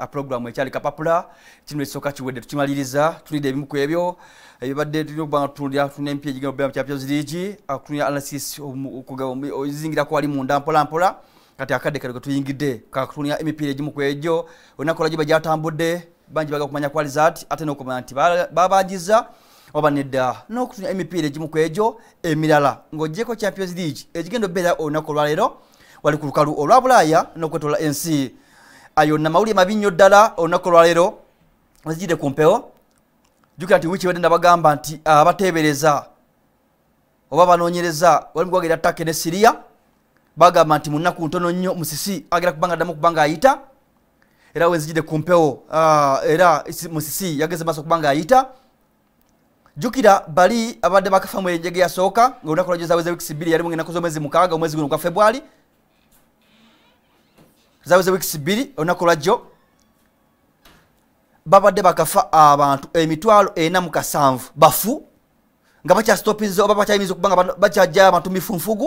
a programu ekyali kapapula kino ekisooka kiwedde tukimaliriza tulidde ebimu ku ebyo ebibadde tulinaokubanga tutundira tulina empya egigenda champions league tulina analysis zingirako wali munda mpolampola kati akadde kale getuyingidde katulina emipiira egimu ku egyo onakola giba gyatambudde bangi baga kumanya kwa resalt ate nokumanya nti babagiza oba nedda nokutulina emipiira egimu ku egyo emirala ng'ogyeko champions league ekigenda obeera olunaku olwaleero wali ku lukalu olwa bulaaya n'okwetoola ensi ayona mawulire mabi nnyo ddala olunaku olwaleero azijjidde ku mpewo jjukira nti wiiki badde nabagamba nti ah, abateebereza oba banoonyereza wali mugwaga era ttaka ne siriya bagamba nti munaku ntono nnyo musisi agera kubanga ddamu kubanga ayita era wenzijjidde ku mpewo ah, era musisi yageze maaso kubanga ayita jjukira bali abadde bakafamu enjege yasooka ngaolunaku lwajozaweza wiiki bbiri yalimu ngenaku z'omwezi mukaaga omwezi guno gwa februari zaweze wiikisi bbiri olunaku lwajjo babadde bakafa abantu emitwalo ena mukasanvu bafu nga bakyastopinza oba bakyayimiriza okubanga bakyajjayo abantu mifunfugu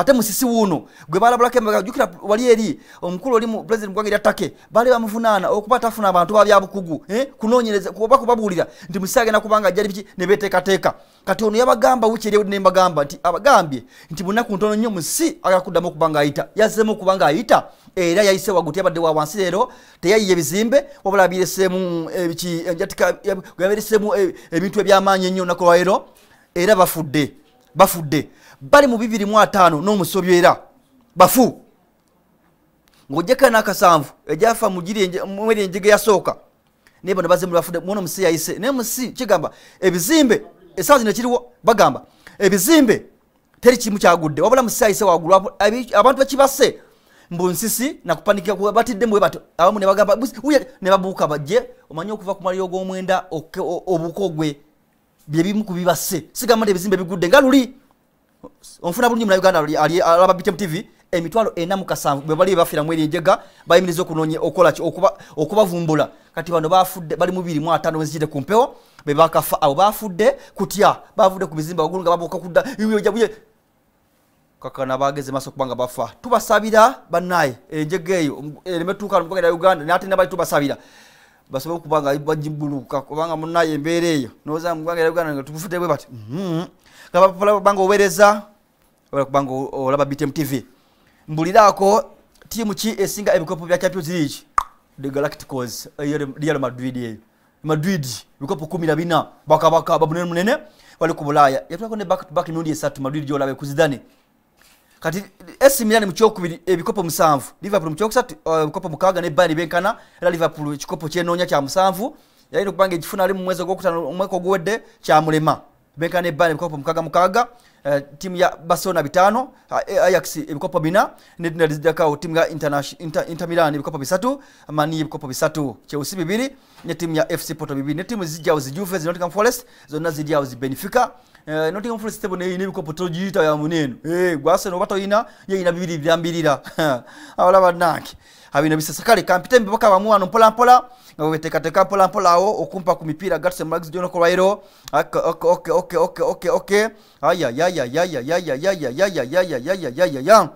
ate musisi wuno gwe balabulako emabega jukira wali eri omukulu oli mupresident mugwanga eryattake baali bamuvunaana okuba tafuna abantu babyabukugu eh, kunonyereza bakubabuulira nti musisi agenda kubanga ajali biki nebeteekateeka kati ono yabagamba wukieryo nembagamba nti abagambye nti bunaku ntono nnyo musi agakuddamu okuba nga ayita yazzemu okuba nga ayita era yayise waguti yabadde wa wansi leero teyayiye ebizimbe wabula abiresemu eh, eh, ebintu ebyamaanyi ennyo onaku lwaero era bafudde bafudde bali mu 25 n'omusobyera bafu ng'ojjakana akasanvu ejafa mumwere enjega yasooka naye bano bazimu bafudde mwona omusi yayise naye musi kigamba ebizimbe esawa zino ekiriwo bagamba ebizimbe teri kimu kyagudde wabula musi yayise waggulu abantu bakibase mbu nsisi nakupanikira batidde mu webato abamu ne bagamba ne babuuka bajje omanye okuva ku mwaliro gw'omwenda obuko gwe byebimu kubibase sigamba nti ebizimbe bigudde nga luli onfuna bulungi muna uganda alaba btm tv emitwalo ena mukasanvu bwe bali bafiramu erinjega bayimiriza okunonya okolaki okubavumbula kati bano bafudde bali mubirimu atano ezigire ku mpewo be bakafa abo bafudde kutya bavudde ku bizimba wagulu nga babuka kudda yuyojabuye kakana bagezi maso kubanga bafa tubasabira banaye enjega eyo eremetuukanomugagera uganda naate nabali tubasabira basobola okubanga bajibuluka kubanga munaye embeera eyo noza mugwanga era uganda nga tugufudde bwe bati kabanga mhm. oweereza kubanga olaba bitem tv mbuliraako tiimu ki esinga ebikopo bya champions league the galacticos real madrid eyo madrid bikopo kumi na bina bakabaka babunene munene wali ku bulaaya yatulako ne back to back mirundi esatu madrid gyolaba ekuzidane kati AC Milan mu kyokubiri ebikopo eh, musanvu Liverpool mu kyokusatu ebikopo eh, uh, mukaga ne Bayern benkana era Liverpool chikopo cheno nya cha musanvu yali kupanga ekifuna ali mu mwezi mweko omwaka cha mulema benkana ne Bayern ebikopo mukaga mukaga Uh, eh, timu ya barcelona bitano uh, ajax ebikopo bina ne nedinalizidakao timu ya inter, inter milan ebikopo bisatu mani ebikopo bisatu chelsea bibiri ne timu ya fc porto bibiri ne timu zijjawo zijuve zinotika forest zonna zijawo zibenifika eh, nottingham forest tebo neyina ebikopo togiyitayo amuneeno eh, gwaseno oba toyina yeyina bibiri byambirira abala bannange abina bisesa kale kampite mbibaka bamu wano mpolampola nga bwebeteekateeka mpolampola awo okumpa ku ya ya ya ya ya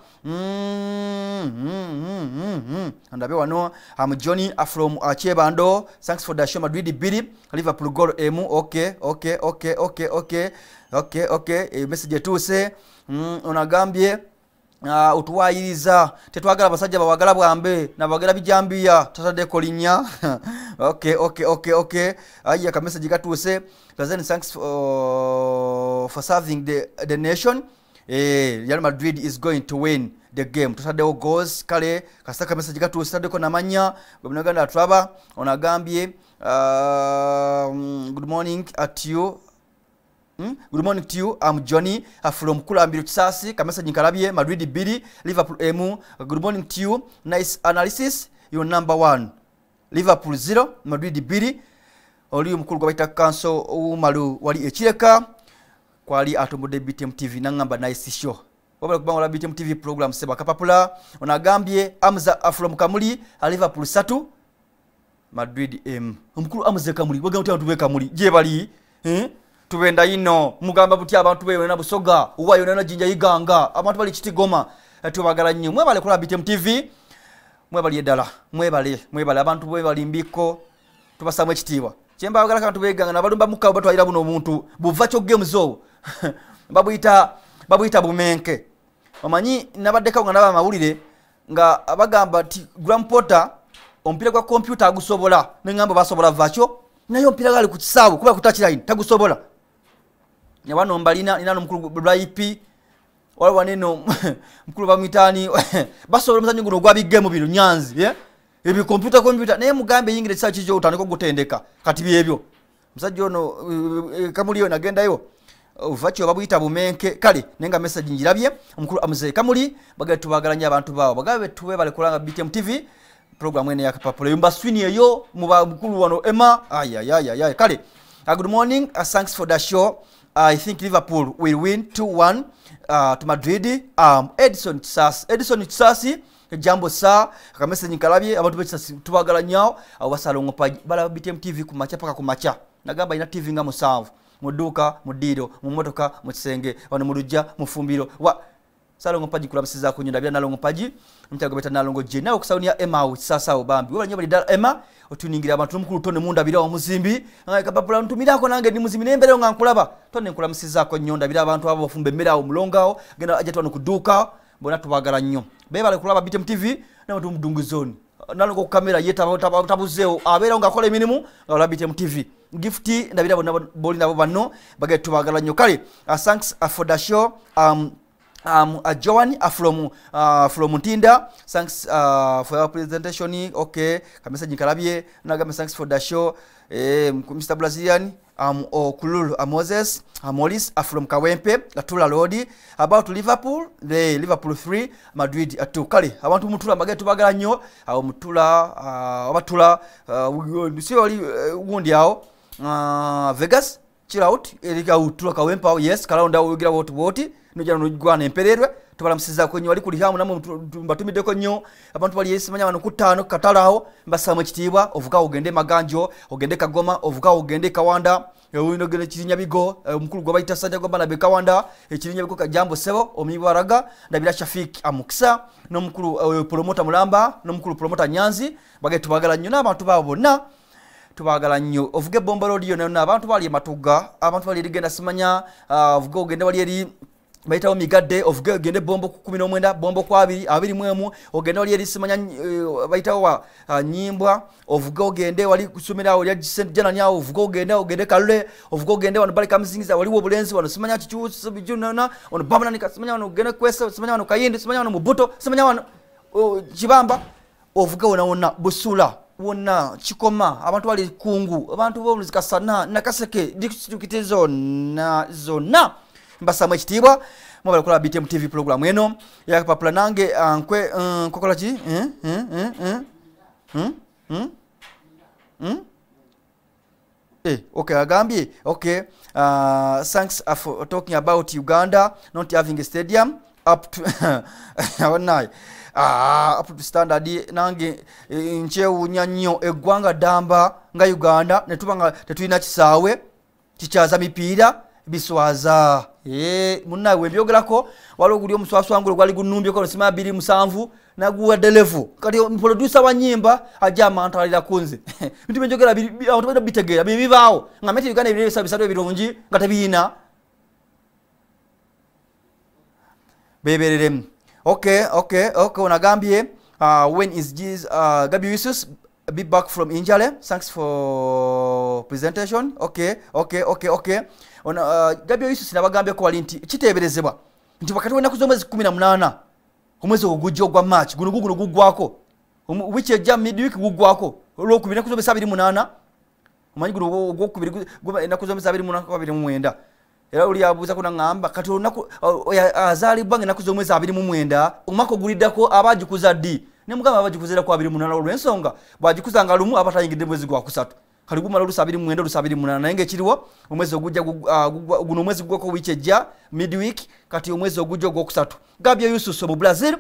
andabe wano am johnny from akyebando thanks for the show madrid bidi liverpool gol emu ok ok ok ok ok ok ok emesse eh, gyetuuse mm, onagambye ah, otuwayiriza tetwagala basajja bawagala bwambe nabagala bijambiya tatadeko linya ok ok ok ok aya kamessagi gatuuse present thanks oh, for serving the, the nation real eh, madrid is going to win the game tutaddeho gos kale kasita kamessagi gatuuse taddeko namanya gwebinaganda atulaba onagambye ah, mm, good morning at you Mm? Good morning to you. I'm Johnny uh, from Kulambiro Chisasi, Kamesa Jinkarabie, Madrid Bili, Liverpool emu. Uh, Good morning to you. Nice analysis. You're number one. Liverpool zero, Madrid Bili. Oli mkulu kwa baita kanso umalu wali Kwa kwali atumbudde BTM TV nangamba nice show. Wabala kubangu la BTM TV program seba kapapula onagambye Amza Afro uh, Mkamuli, uh, Liverpool satu. Madrid Emu. Mkulu Amza Kamuli Wagamu tia tuwe Kamuli Jebali. Hmm? tubenda yino mugamba buti abantu beyonena busoga uwayonena jinja yiganga abantu bali kitigoma eh, tubagala nnyo mwebale kula bitem tv mwebali eddala mwebale mwebale abantu bwebali mbiko tubasamu ekitiibwa kyembagala kantu beganga nabalumba mukka batwalira buno omuntu buva kyogemuzo babuyita babuyita bumenke omanyi nabaddeko nga naba amawulire nga bagamba ti granporter omupiira gwa kompyuta agusobola neamba basobola vakyo naye omupiira gali ku kisaawe kuba kutakirain tagusobola wano mbalina nina nomukulu bulaipi wali waneno mukulu bamwitani basobola omuzanyo guno ogwabigemo bino nyanzi eh? ebikompyuta kompyuta naye mugambe yingira ekisaa kijo otandika ogutendeka kati byebyo musajja ono eh, eh, kamuliyo nagendayo ufaki oba bwyita bumenke kale naye nga mesaji njirabye omukulu amuzee kamuli bagae tubagala nyo abantu baabo bagabe betube balekulanga btm tv program ene yakapapula yombaswini eyo mubamukulu wano ema ayayayayay kale ah, good morning ah, thanks for the show i think liverpool will win 2-1 uh, to madrid um, edison chisasi edison chisasi jambo sa kamesenyi kalabye abantu bechisasi tubagala nyao awasalongo uh, pa bala btm tv kumacha paka kumacha nagamba ina tv nga musanvu muduka mudiro mumotoka mukisenge wano mulujja mufumbiro wa salongo paji kula msiza kunyunda bila nalongo paji mtago beta nalongo je nawo kusaunia ema sasa obambi wala nyaba lidala ema otuningira abantu mukuru tonde munda bila wa muzimbi ngai kapapula mtu milako nange ni muzimbi nembe lo ngankulaba tonde kula msiza ko nyunda bila abantu abo fumbe mira au mulonga o gena aje tonu kuduka bona tubagala nyo beba le kulaba bitem tv na mtu mdungu zone nalongo kamera yeta tabuzeo abera ah, ngakole minimu ngalaba bitem tv gifti ndabira bonna bolina bo banno bagetubagala nyo kale uh, ah, thanks uh, for the show um, um, uh, Joan uh, from uh, from Tinda. Thanks uh, for your presentation. Okay, kamisa jinkarabie nagame thanks for the show. Eh, Mr. Brazilian um, Okululu uh, Moses uh, Morris uh, from Kawempe Latula Lodi about Liverpool the Liverpool 3 Madrid uh, 2 kale abantu mutula magati bagala nnyo awo uh, mutula uh, abatula uh, sio ali uh, gundi yao uh, Vegas chill out erika utula Kawempe yes kalaonda ogira woti woti nojana nojwana empererwe tubalamusizako nyo waliku lihamu namo mbatumideko nyo abantu bali yesi manyama nokutano katalaho mbasamu kitibwa ovuka ogende maganjo ogende kagoma ovuka ogende kawanda ewino eh, gele chirinya bigo eh, omukulu gwa baita sanja gwa bana bekawanda chirinya eh, bigo kajambo sebo omiyi waraga ndabira shafik amuksa no mukulu promoter mulamba no mukulu promoter nyanzi bage tubagala nyo na abantu babo na tubagala nnyo ovuga ebomba rodiyo nayona abantu bali ematuga abantu bali erigenda simanya ah, ovuga ogende bali eri bayitawo migadde ogende bombo ku 19 bombo ku 21 ogende wali erisimanya eh, bayitawo wa ah, nyimbwa ovuga ogende wali kusumira awo lya gisent jananyawo ovuga ogende ogende kalule ovuga ogende wano bali kamzingiza waliwo obulenzi wano simanya kikyusa bijunana wano bamunanika simanya wano ogende kwesa simanya wano kayindi simanya wano mubuto simanya wano oh, kibamba ovuga wona wona busula wona kikoma abantu bali kungu abantu bomuzikasana nakaseke dikitizo na zona, zona. mbasamu ekitiibwa mubale kukola btm tv program eno yakapapula nange uh, nkwe uh, nkokola ki hm, hm, hm, eh, ok agambye ok uh, thanks uh, for talking about uganda not having a stadium abonaye upto uh, standard nange eh, nkyewunya nnyo eggwanga ddamba nga uganda netuba nga tetulina kisaawe kikyaza mipiira biswaza e, eh, munawe byogulako waliwo guli omuswaswangule gwali ko sima biri musanvu na guwa delevu kati producer wa nyimba ajja manta alira kunze bintu byenjogera abantu balina bitegera bino bibaawo nga mete uganda ebirina ebisala bisatu ebirungi nga tebiina bebereremu okay okay okay gambie uh, when is Jesus, uh, gabi wisus be back from injale thanks for presentation okay okay okay okay gabyoyususi uh, nabagambyeko wali nti kiteeberezebwa nti wakati wenaku zomwezi 18 omwezi ogwo gujja ogwa maach guno guguno guggwako wiiki ejja midwiek guggwako olwokubi enaku zomwezi 28 omanyi guno ogwokubiri enaku zomwezi 29 era oli abuuza kunaŋamba kati uh, azaalibwa ngaenaku zomwezi 29 omwaka oguliddako aba ajikuza ddi nemugamba aba ajikuza erako 28 olwensonga bwajikuza nga lumu aba tayingidde mwezi gwakusatu kaliguma lulu olusabiri mwenda olusabiri munana naye ngaekiriwo omwezi ogujja ah, guno omwezi gugwako wiche ejja midweek kati omwezi ogujja ogwokusatu gabio yusus mu brazil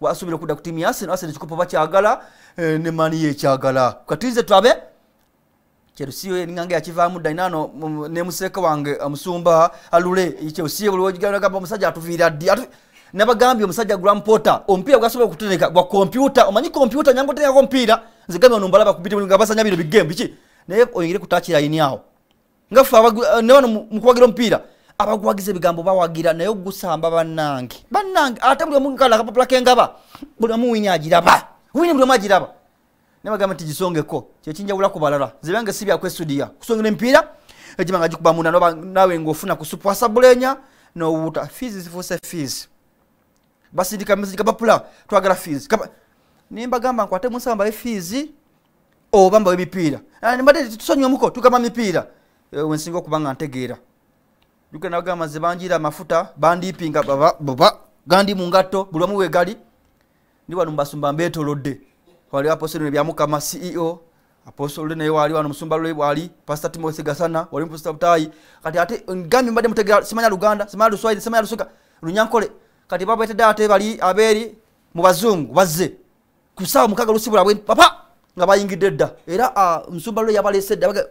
wa wasubira okudda ku tiimu ni chukupo arsenal agala e, eh, ne mani ye ekyagala kati nze twabe chelsea ya yakivaamu dainano mm, ne museka wange ah, msumba alule gamba chelsea buliwogamba di atu Naba gambi msaja gram potter omupiira gwasobola okutereka gwa kompyuta omanyi kompyuta nyangu otereka kompiira nze gambye ono mbalaba kubitiga basanya bino bigame biki naye oyingire kutakira yini aho ngafe eh, ne bano mukuwagira omupiira abaguwagiza ebigambo bawagira naye ogusamba bannange bannange ate buli omukala akapapula kengaba buli omu winye agiraba winye buli omu agiraba naye bagamba nti gisongeko kyekinjawula ku balala nze bange si byakwestudiya kusongera emipiira egimanga gikuba munda nawe ngaofuna ku supu asabulenya nowuuta fees zifuuse fees basindika mesigi kapapula twagala fees nimbagamba nkwate munsamba efeesi oba oh, mbawa emipiira ah, mbadde tusonyiomuko tugamba mipiira eh, wensinga okuba nga ntegeera ugenda bagamba ze banjira amafuta bandiipinga baba gandi mu ngatto buli wamu wegali ndi wano mubasumba mbetolodde wali apostol byamukama ceo apostol naye wali wano musumba lule wali pasta timothy gasana wali mupasta butayi kati ate gambi mbadde mutegera simanya luganda simanya luswaii simanya lusuga lunyankole kati babetedde ate bali abeeri mu bazungu bazze ku saawa mukaga lusibulabwe papa nga bayingidde edda era omusumba lo yabaleseddena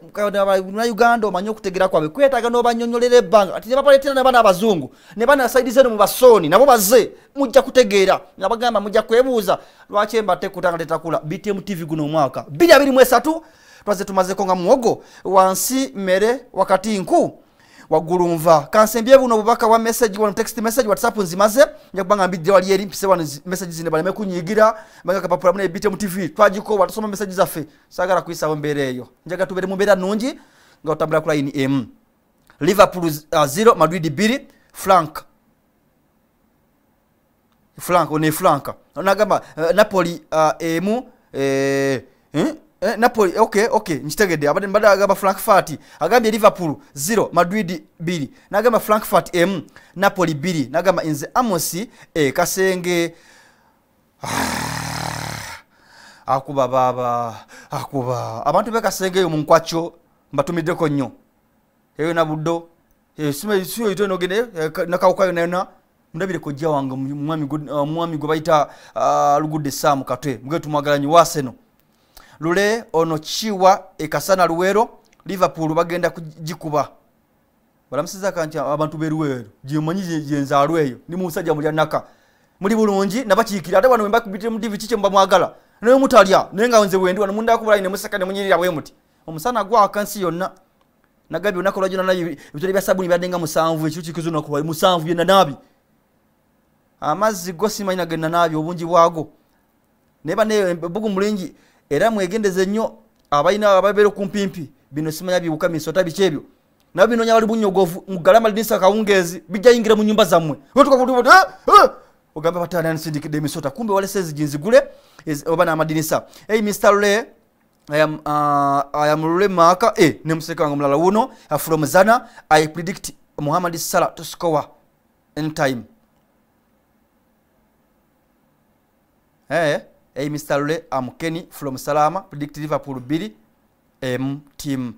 uganda omanye okutegera kwabwe kwetaaga nobanyonyolera ebbanga ati nebabaleetera nabana abazungu ne bana saidize eno mu basooni nabo baze mujja kutegeera nga bagamba mujja kwebuuza lwaki embate kutanga tetakula btmtv guno omwaka 2 23 twaze tumazeko nga muwogo wansi mmere wakati nku wagulumva kansembye buno bubaka wa message wa text message whatsapp nzimaze nja kuba ngambidde wali eri mpise wano message zine bale mekunyigira banga kapapula mune bitem tv twajiko tusoma message za fe sagara kuisa embeera eyo njaga tubere mu mbeera nungi nga otambula kula ini m liverpool 0 uh, madrid 2 frank frank one frank efrank nagamba uh, napoli uh, emu eh, eh eh, napoli okay okay nkitegedde abadde mbadde agamba frankfart agambye liverpool 0 madrid 2 nagamba frankfart m napoli 2 nagamba inze amos e kasenge ah, akuba baba akuba abantu bekasengeyo munkwakyo mbatumiddeko nnyo eyo nabuddo eh, smaitnogendenakawukayonayona eh, mundabire kojja wange mwami gwe bayita ah, lugudde saamu katwe mugetumwagalanyi waseno lule ono kiwa ekasana luwero liverpool bagenda kujikuba balamusiza kanti abantu beruwero jimanyi jenzalweyo ni musajja mulya naka muli bulungi nabakiikira ate wano webakubitire mudivi kiki mba mwagala naye mutalya naye nga nze wendi wano mundakubulaine musaka ne munyirira bwe muti omusana gwaka nsi yonna nagabi onaku olwajo nanayo ebitole bya sabuni byaddenga musanvu ekikikizo nokuwa musanvu yenda nabi amazzi go simanyi nagenda nabi obungi bwago naye banebugu mulingi era mwegendeze nnyo abalina ababeera okumpimpi bino simanya bibuka misota biki ebyo nabo binoonya bali bunyogovu mugalama linisa kawungeezi bijja yingira mu nyumba zammwe eh, eh, ogamba batana yansindikidde emisota kumbe walese eziginzigule oba n'amadinisa ei mr le uh, ayamulule maaka e eh, nemuseka wange omulala wuno from zana i predict muhammad salah score in time hey e mr lule amkeni from salama predict liverpool bili m team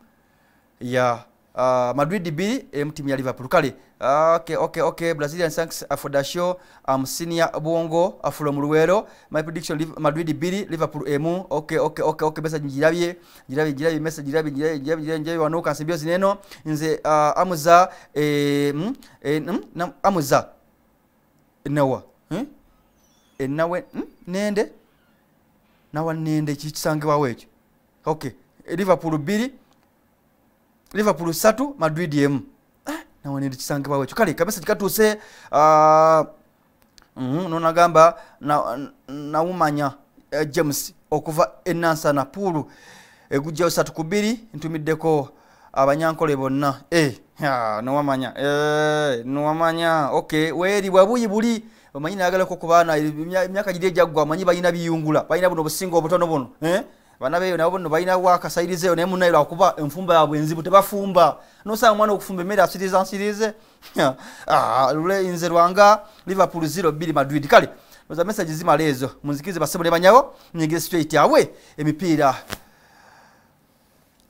ya uh, madrid bili m team ya liverpool kali uh, okay, okay, okay. brazilian thanks uh, for the show I'm senior Bongo uh, from luwero my prediction madrid bili liverpool emu okay, okay, okay, okay. message njirabye njirabye njirabye message njirabye njirabye njirabye njirabye wanuka nsibyo zineno nze uh, amuza eh, mm, eh, mm, na, amuza nawa hmm? Eh? enawe hmm? nende nawanende kikisangibwawo ekyo ok liverpool bbiri liverpool satu madrid emu ah, nawanende kisangibwawo ekyo kale kabesa kikatuuse ah, mhm, nonagamba nawumanya eh, james okuva enansana pool egujjayo satu ku bbiri ntumiddeko abanyankole bonna eh, ah, nowamanya eh, nowamanya ok weeri bwabuyi buli omanyi nayagalako kubaana emyaka giri ejaggwa omanyi balina biyungula balina buno obusinga obutono buno abaana eh? beyo nabo bno balinawo akasayirize yo naye munnayo lwakuba enfumba yabwe enzibu tebafumba nosaba omwana okufumba emmere asiriza nsirize lule ah, inze lwanga liverpool zero bbiri madrid kale oza mesaje zimala ezo munzikirize basebo ne banyabo nyingire straight abwe emipiira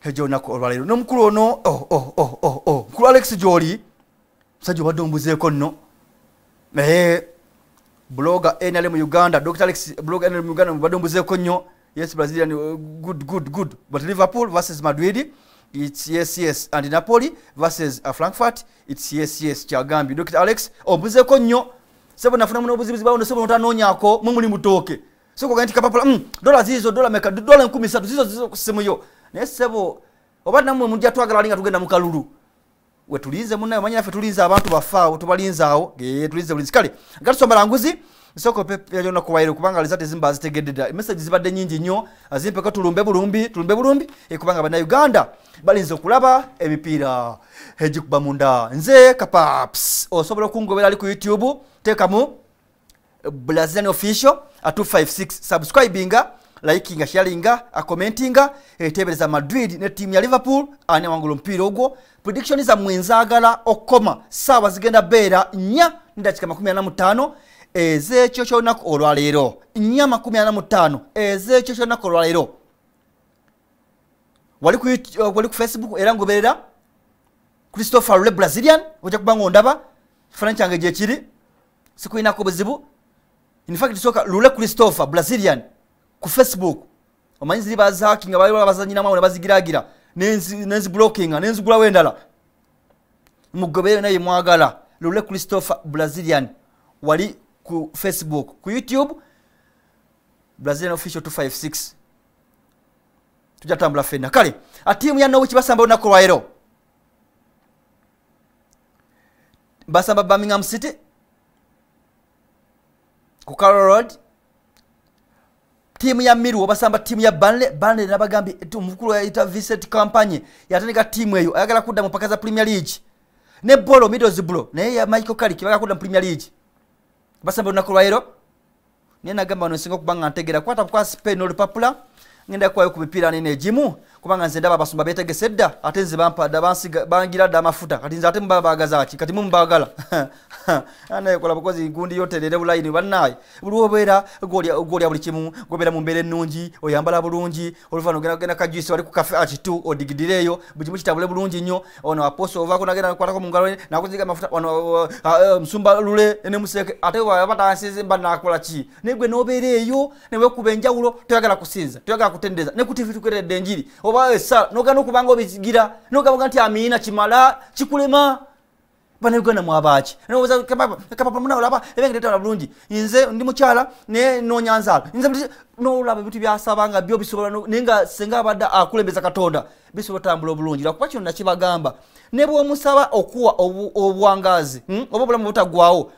egyonaku olwaleero nomukulu ono mukulu oh, oh, oh, alex gyoli musajja obadde ombuzeeko nno eh, bloga nrm uganda dr alex bloga nrm uganda mubadde mbuzeeko nnyo yes brazilian uh, good good good but liverpool versus madrid its yes yes and napoli versus uh, frankfurt its yes yes kyagambye dr alex ombuzeeko oh, nnyo sebo nafuna nafunamu n'obuzibuzi bawo nesebo notanonyaako mwe muli mutooke sokoga ganti kapapula mm, dola zizo dola meka dola 13 zizo zizo ku ssimu yo naye sebo obana nammwe mujja twagala linga tugenda mu wetulinze munayo manyi naffe tulinze abantu baffe awo tubalinzeawo tulinze bulinzi kale gatusombalanguzi bannayuganda balinza okulaba emipiira egikuba munda nze kapaps osobola okungobera ali ku youtube teekamu brazilian official 256 subscribinga laikinga shalinga akomentinga etebereza eh, madrid ne timu ya liverpool ani wangulo mpira ogwo prediction za mwenzagala okoma saawa zigenda nya beera nnya nedakiika 45 ezekyo eh, kyolunaku olwaleero nnya 45 ezekyo eh, kyolunaku olwaleero wali ku, wali ku facebook era ngoberera christopher le brazilian ojja kuba ngaondaba kifaananyi kyange gyekiri sikulinako buzibu infact soka lule christopher brazilian ku facebook omanyi ziri bazihakinga baliwala bazanyinamawe nebazigiragira nenzibulokinga nenzigulawo endala mugobeyo naye mwagala lule christopher brazilian wali ku facebook ku youtube brazilian official 256 tuja tambula fena kale atiimu yanowiki basamba olunaku lwaero basamba birmingham city ku carol road tiimu ya miru basamba tiimu ya banle banle nabagambye omukulu yayita vincent kampanye yatandika tiimu eyo ayagala kudda mu paka za premier league ne bolo middlesbro ne ya michael kalik bagala kudda premier league basamba olunaku hero naye nagamba no singo kubanga nga ntegera kwata kwa spain olupapula ngenda kwa ku mipiira nene jimu kubanga nze ndaba abasumba beetegese dda ate nze bangira dda amafuta kati nze ate mubabagazaki kati mumubagala naye kola bukozi nkundi yoterere bulayini bannaye buliobeera golya buli kimu gobeera mumbeera ennungi oyambala bulungi oluvana ogenda kajuisi wali ku kafe at 2 odigidireyo buli kimu kitabule bulungi nnyo ono aposo ovaako nagenda kwatako mungalo nakuziga mafuta ono uh, uh, uh, musumba lule nemuseeke ate abatansize mba nakola ki naye gwe nobeera eyo newekuba enjawulo toyagala kusinza toyagala kutendeza nekutivi tukeredde enjiri ngobawe esala nogaa nokubanga obizigira nogabuga nti amiina kimala kikulema banauganda mwabaki kapapamunaolaba bulungi nze ndi mukyala naye nonyanzaala nolaba ebintu byasabanga byo bisobola naye nga senga abadde akulembeza katonda bisobola tambula obulungi lwakuba kino nakibagamba ne bwomusaba okuwa obuwangaazi hmm, oba obulamu butagwawo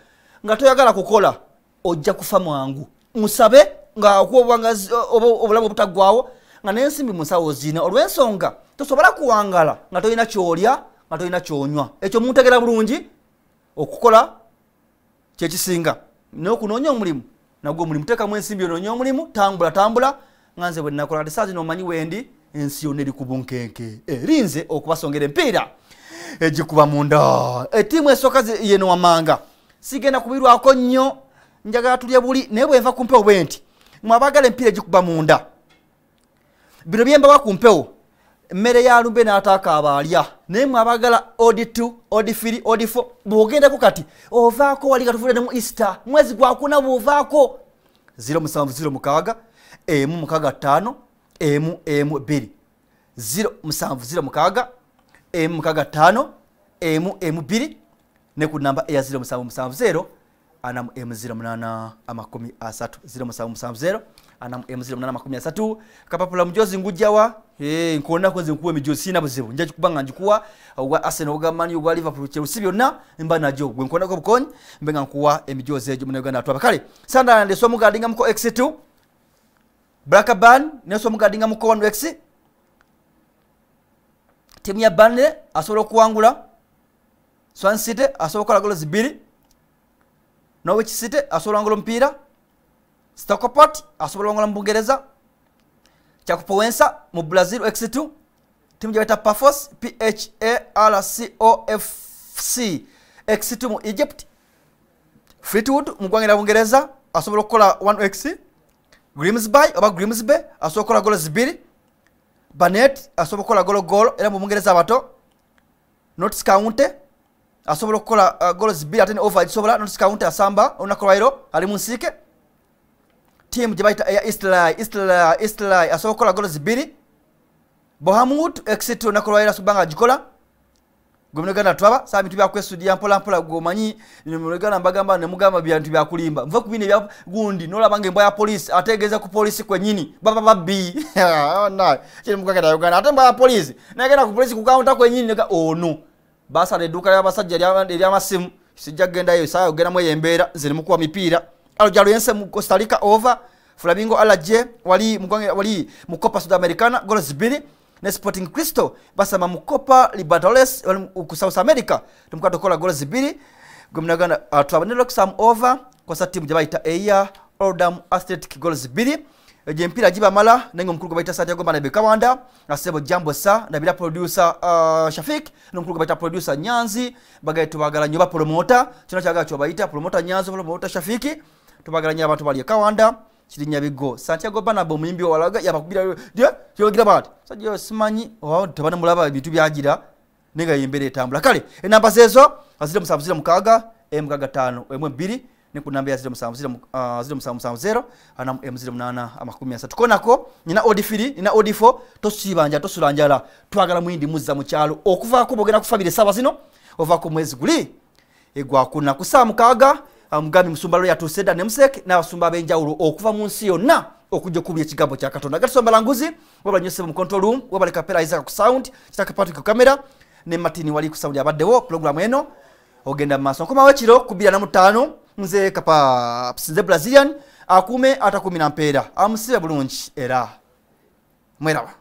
nga toyagala kukola ojja kufa mwangu musabe nga okuwa obuwangaazi oba obulamu butagwawo nga nensimbi munsawo zina olwensonga tosobola kuwangala nga tolina kyolya nga tolina kyonywa ekyo muntegera bulungi okukola kyekisinga nokunonya omulimu nagwo mulimu tekamu ensimbi onoonya omulimu tambula tambula nga nze bwenakola ati saa zina omanyi wendi ensi yona eri ku bunkenke erinze okubasongera empiira egikuba munda etiimu esooka yena wamanga sigenda kubirwako nnyo njagala tulye buli naye bwenva kumpewo bwe nti mwabagala empiira egikuba munda bino byembawa ku mpewo emmere ya lumbe n'ataaka abaalya naye mwabagala odi t odi firi odi fo bwogendeku kati ovaako wali katuvudde ne mu easter mwezi gwakuna bwovaako 076 emu 65 emu emu 2076 emu 65 emu emu 2 ne ku namba eya 0770 anamu emu 08 amakumi asatu 0770 emuzira munana makumi asatu kapapula mujozi ngujawa eh, nkuonako nze nkuwa emijozi sina buzibu njakikuba nga njikuwa ogwa arsenal ogamani ogwa liverpool chelsea byonna mba najo gwe nkuonako obukonyi mbe nga nkuwa emijozi egyo muna uganda atwaba kale sandala ndeso omugadinga muko x2 blackburn neso omugadinga muko 1x timu ya bande asobola okuwangula swan city asobola okukola golozi bbiri norwich city asobola wangula omupiira stakopot asobola ongola mu bungereza kyakupowensa mu brazil x2 timu gyebaita pafos pharcofc x2 mu egypt fleetwood mugwanga ra bungereza asobola okukola 1x grimsby oba grimsby asobola okukola golo zibiri banet asobola okukola golo golo era mu bungereza abato nots counte asobola okukola uh, golo zibiri ate ne over gisobola nots counte asamba olunaku lwairo ali munsiike tiimu gyebayita eya isitlai isitlai isitlai asobola okukola goolo zibiri bohamut exito nakulwaira sukuba nga agikola gwemunoganda twaba sami tu byakwesudya mpolampola gomanyi muganda mbagamba nemugamba byantu byakulimba nva kubina ebya gundi nolabanga embwa ya polisi ategeeza ku polisi kwenyini baba babi oh, kirimukagenda uganda ate embwa ya polisi nagenda ku polisi kukawunta kwenyini nega ono oh, basala edduuka lyabasajja eryamasimu sijja kugendayo saa ogendamu eyo embeera nze nemukuwa mipiira alojariense mu costa rica over flamingo alg wali mugwange wali mukopa sudamericana goals bili na sporting cristo basa basama mukopa libertadores wali ku south america kola goals bili zibiri gwemunagana uh, twabanire kusama over kwa sa timu jabaita eya Oldham athletic goals golo zibiri gyempira gibamala naye omukulu gwe bayita santiago manabe kawanda na sebo jambo sa na bila producer uh, shafik na mkuru bayita producer nyanzi bagaye tubagala nyoba promoter kino kyagala promoter nyanzi promoter shafiki tubagala tubagalanya abantu bali kawanda kirinya bigo santiago banabo omuyimbi wawalaga yabakubira yogira bati simanyi osimanyi tubana mulaba bitu byagira nega yimbere tambula etambula kale enamba zeezo azira musanvu mukaga m kaga 5 m 2 ne ku namba ya zira musanvu zira musanvu musanvu zero anamu emu zira munaana amakumi asatu ko nako nina odifiri nina odifo tosiibanja tosula njala twagala muindi muza mu okuva okuvaako bogenda kufabira essaawa zino ovaako omwezi guli egwa kuna kusamukaga omugambi musumba lo yatuuse edda nemuseeke n'abasumba ab'enjawulo okuva mu nsi yonna okujja okubulya ekigambo kya katonda gatusoma balanguzi wabala nyosebe mu control room wabala kapera isaac ku sound kitaka patrick ku kamera ne matini wali ku sound abaddewo puloguramu eno ogenda mu maaso nkomawo ekiro ku bira namu ttaano nze kapa sinze brazilian akume atakumi na mpeera amusibe bulungi era mweraba